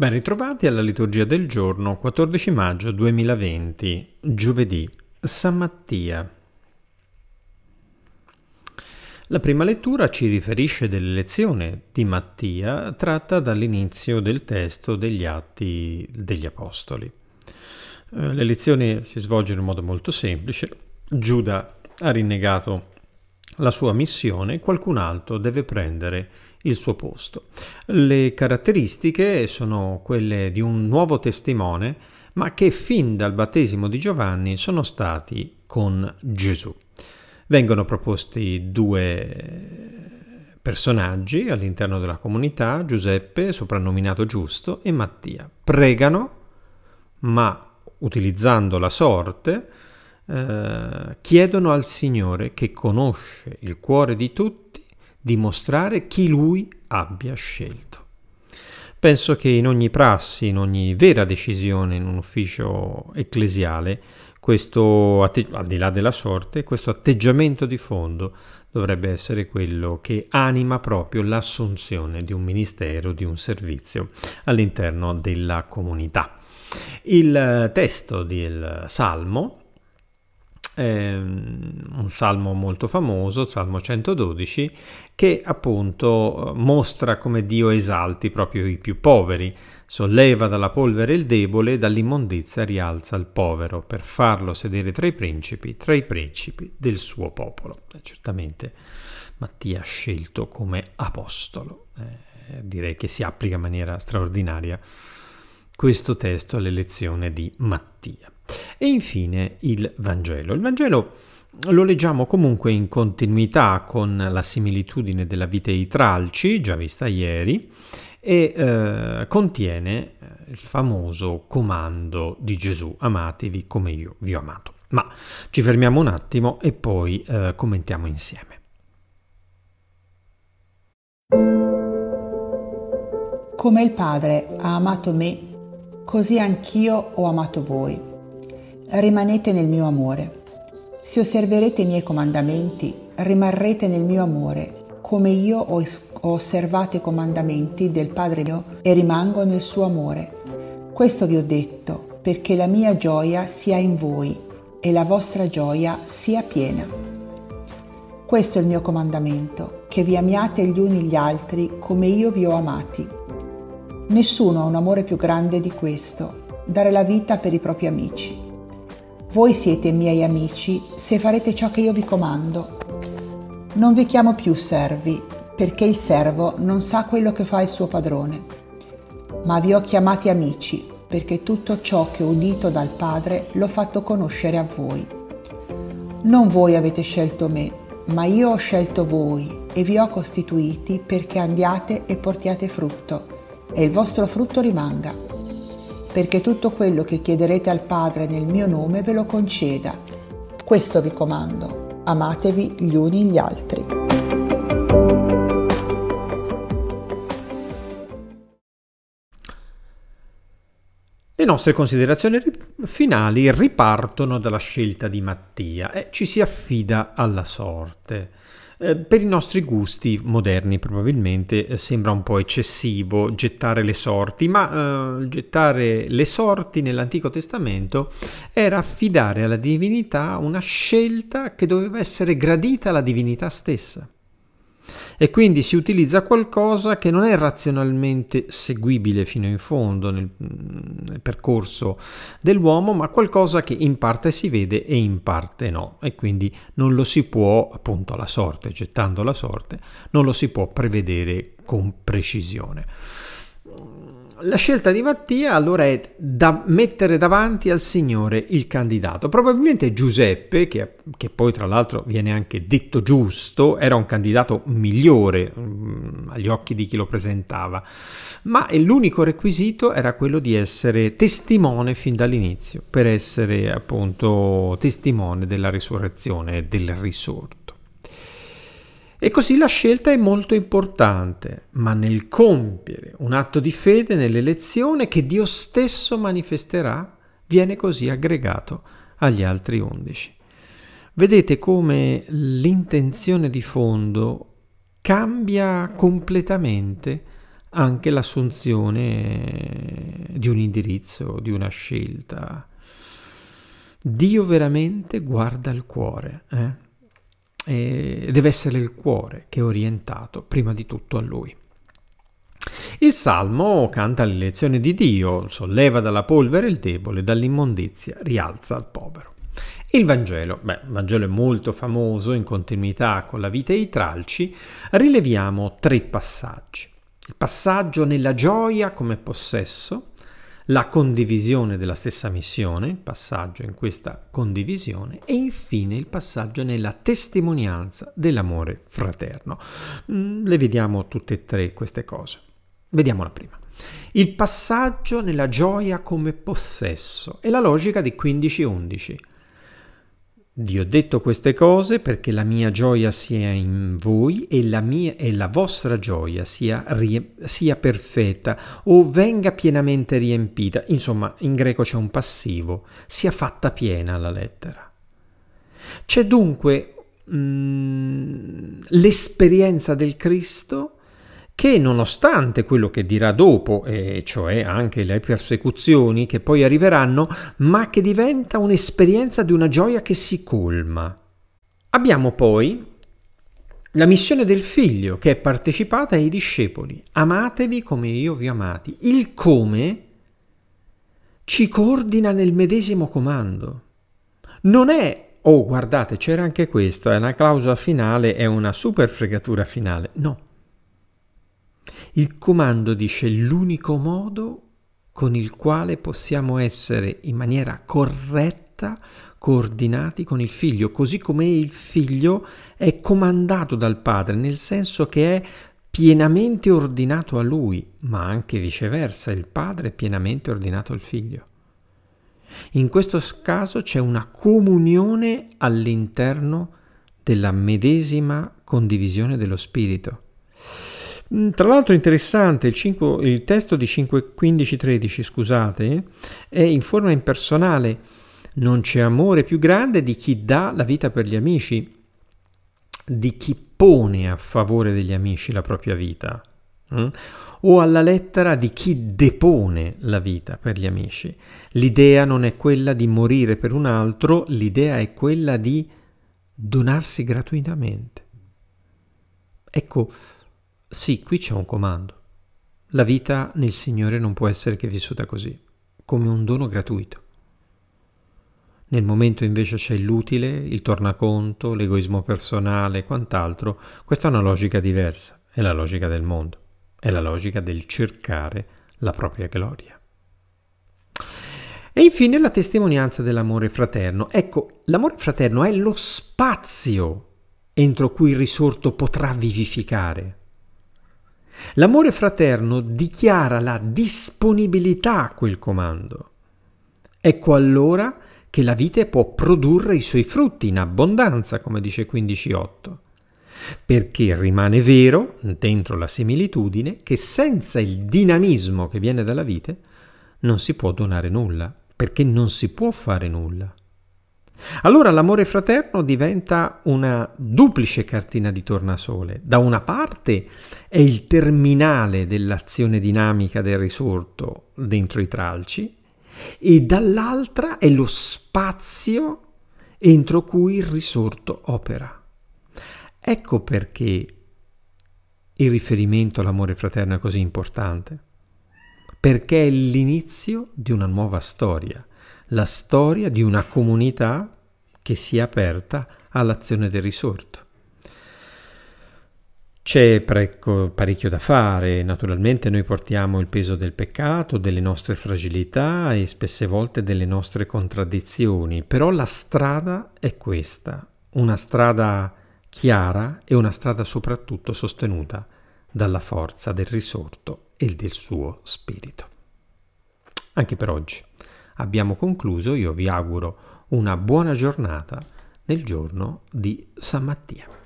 Ben ritrovati alla liturgia del giorno 14 maggio 2020, giovedì, San Mattia. La prima lettura ci riferisce dell'elezione di Mattia tratta dall'inizio del testo degli Atti degli Apostoli. Eh, l'elezione si svolge in un modo molto semplice. Giuda ha rinnegato la sua missione, qualcun altro deve prendere il il suo posto. Le caratteristiche sono quelle di un nuovo testimone, ma che fin dal battesimo di Giovanni sono stati con Gesù. Vengono proposti due personaggi all'interno della comunità, Giuseppe, soprannominato Giusto, e Mattia. Pregano, ma utilizzando la sorte, eh, chiedono al Signore che conosce il cuore di tutti, dimostrare chi lui abbia scelto. Penso che in ogni prassi, in ogni vera decisione in un ufficio ecclesiale, questo, al di là della sorte, questo atteggiamento di fondo dovrebbe essere quello che anima proprio l'assunzione di un ministero, di un servizio all'interno della comunità. Il testo del Salmo eh, un salmo molto famoso, Salmo 112, che appunto eh, mostra come Dio esalti proprio i più poveri, solleva dalla polvere il debole, dall'immondizia rialza il povero, per farlo sedere tra i principi, tra i principi del suo popolo. Eh, certamente Mattia scelto come apostolo, eh, direi che si applica in maniera straordinaria questo testo all'elezione di Mattia. E infine il Vangelo. Il Vangelo lo leggiamo comunque in continuità con la similitudine della vite ai tralci, già vista ieri, e eh, contiene eh, il famoso comando di Gesù, amatevi come io vi ho amato. Ma ci fermiamo un attimo e poi eh, commentiamo insieme. Come il Padre ha amato me, così anch'io ho amato voi rimanete nel mio amore. Se osserverete i miei comandamenti, rimarrete nel mio amore, come io ho osservato i comandamenti del Padre mio e rimango nel suo amore. Questo vi ho detto, perché la mia gioia sia in voi e la vostra gioia sia piena. Questo è il mio comandamento, che vi amiate gli uni gli altri come io vi ho amati. Nessuno ha un amore più grande di questo, dare la vita per i propri amici. Voi siete miei amici se farete ciò che io vi comando. Non vi chiamo più servi, perché il servo non sa quello che fa il suo padrone. Ma vi ho chiamati amici, perché tutto ciò che ho udito dal Padre l'ho fatto conoscere a voi. Non voi avete scelto me, ma io ho scelto voi e vi ho costituiti perché andiate e portiate frutto, e il vostro frutto rimanga perché tutto quello che chiederete al Padre nel mio nome ve lo conceda. Questo vi comando, amatevi gli uni gli altri. Le nostre considerazioni finali ripartono dalla scelta di Mattia e ci si affida alla sorte. Eh, per i nostri gusti moderni probabilmente eh, sembra un po' eccessivo gettare le sorti, ma eh, gettare le sorti nell'Antico Testamento era affidare alla divinità una scelta che doveva essere gradita alla divinità stessa e quindi si utilizza qualcosa che non è razionalmente seguibile fino in fondo nel, nel, percorso dell'uomo, ma qualcosa che in parte si vede e in parte no e quindi non lo si può appunto alla sorte, gettando la sorte, non lo si può prevedere con precisione la scelta di Mattia allora è da mettere davanti al Signore il candidato. Probabilmente Giuseppe, che, che poi tra l'altro viene anche detto giusto, era un candidato migliore mh, mm, agli occhi di chi lo presentava, ma l'unico requisito era quello di essere testimone fin dall'inizio, per essere appunto testimone della risurrezione del risorto. E così la scelta è molto importante, ma nel compiere un atto di fede nell'elezione che Dio stesso manifesterà, viene così aggregato agli altri undici. Vedete come l'intenzione di fondo cambia completamente anche l'assunzione di un indirizzo, di una scelta. Dio veramente guarda il cuore. Eh? eh, deve essere il cuore che è orientato prima di tutto a lui. Il Salmo canta le lezioni di Dio, solleva dalla polvere il debole, dall'immondizia rialza il povero. Il Vangelo, beh, il Vangelo è molto famoso in continuità con la vita e i tralci, rileviamo tre passaggi. Il passaggio nella gioia come possesso, la condivisione della stessa missione, passaggio in questa condivisione, e infine il passaggio nella testimonianza dell'amore fraterno. Mm, le vediamo tutte e tre queste cose. Vediamo la prima. Il passaggio nella gioia come possesso è la logica di 15-11. Vi ho detto queste cose perché la mia gioia sia in voi e la, mia, e la vostra gioia sia, sia perfetta o venga pienamente riempita. Insomma, in greco c'è un passivo, sia fatta piena la lettera. C'è dunque mm, l'esperienza del Cristo che nonostante quello che dirà dopo, e cioè anche le persecuzioni che poi arriveranno, ma che diventa un'esperienza di una gioia che si colma. Abbiamo poi la missione del figlio che è partecipata ai discepoli. Amatevi come io vi amati. Il come ci coordina nel medesimo comando. Non è Oh, guardate, c'era anche questo, è una clausola finale, è una super fregatura finale. No, il comando dice l'unico modo con il quale possiamo essere in maniera corretta coordinati con il figlio, così come il figlio è comandato dal padre, nel senso che è pienamente ordinato a lui, ma anche viceversa, il padre è pienamente ordinato al figlio. In questo caso c'è una comunione all'interno della medesima condivisione dello spirito. Mm, tra l'altro interessante, il, 5, il testo di 5.15.13, scusate, è in forma impersonale. Non c'è amore più grande di chi dà la vita per gli amici, di chi pone a favore degli amici la propria vita, mm? o alla lettera di chi depone la vita per gli amici. L'idea non è quella di morire per un altro, l'idea è quella di donarsi gratuitamente. Ecco, sì, qui c'è un comando. La vita nel Signore non può essere che vissuta così, come un dono gratuito. Nel momento invece c'è l'utile, il tornaconto, l'egoismo personale e quant'altro, questa è una logica diversa, è la logica del mondo, è la logica del cercare la propria gloria. E infine la testimonianza dell'amore fraterno. Ecco, l'amore fraterno è lo spazio entro cui il risorto potrà vivificare L'amore fraterno dichiara la disponibilità a quel comando. Ecco allora che la vite può produrre i suoi frutti in abbondanza, come dice 15.8, perché rimane vero, dentro la similitudine, che senza il dinamismo che viene dalla vite non si può donare nulla, perché non si può fare nulla. Allora l'amore fraterno diventa una duplice cartina di tornasole. Da una parte è il terminale dell'azione dinamica del risorto dentro i tralci e dall'altra è lo spazio entro cui il risorto opera. Ecco perché il riferimento all'amore fraterno è così importante, perché è l'inizio di una nuova storia la storia di una comunità che si è aperta all'azione del risorto. C'è parecchio da fare, naturalmente noi portiamo il peso del peccato, delle nostre fragilità e spesse volte delle nostre contraddizioni, però la strada è questa, una strada chiara e una strada soprattutto sostenuta dalla forza del risorto e del suo spirito. Anche per oggi abbiamo concluso, io vi auguro una buona giornata nel giorno di San Mattia.